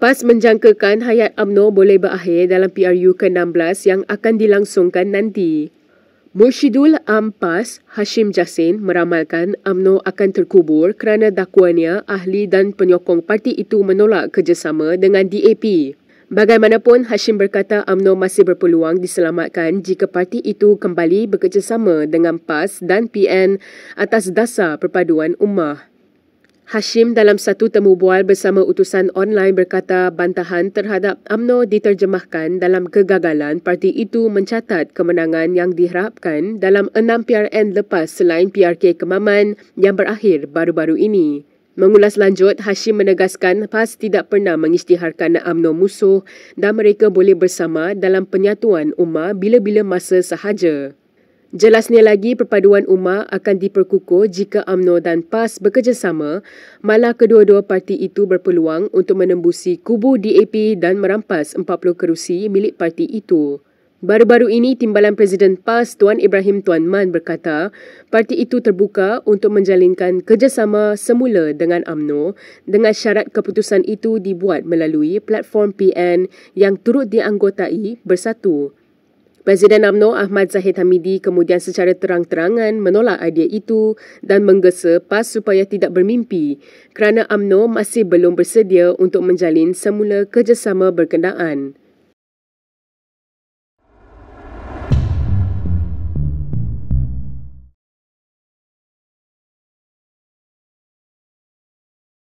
PAS menjangkakan hayat UMNO boleh berakhir dalam PRU ke-16 yang akan dilangsungkan nanti. Mursyidul Am PAS Hashim Jasin meramalkan UMNO akan terkubur kerana dakwanya ahli dan penyokong parti itu menolak kerjasama dengan DAP. Bagaimanapun, Hashim berkata UMNO masih berpeluang diselamatkan jika parti itu kembali bekerjasama dengan PAS dan PN atas dasar perpaduan ummah. Hashim dalam satu temu bual bersama utusan online berkata bantahan terhadap AMNO diterjemahkan dalam kegagalan parti itu mencatat kemenangan yang diharapkan dalam enam PRN lepas selain PRK Kemaman yang berakhir baru-baru ini. Mengulas lanjut, Hashim menegaskan PAS tidak pernah mengisytiharkan AMNO musuh dan mereka boleh bersama dalam penyatuan umat bila-bila masa sahaja. Jelasnya lagi perpaduan umat akan diperkukuh jika AMNO dan PAS bekerjasama, malah kedua-dua parti itu berpeluang untuk menembusi kubu DAP dan merampas 40 kerusi milik parti itu. Baru-baru ini timbalan Presiden PAS Tuan Ibrahim Tuan Man berkata, parti itu terbuka untuk menjalinkan kerjasama semula dengan AMNO dengan syarat keputusan itu dibuat melalui platform PN yang turut dianggotai bersatu. Presiden UMNO Ahmad Zahid Hamidi kemudian secara terang-terangan menolak idea itu dan menggesa PAS supaya tidak bermimpi kerana UMNO masih belum bersedia untuk menjalin semula kerjasama berkenaan.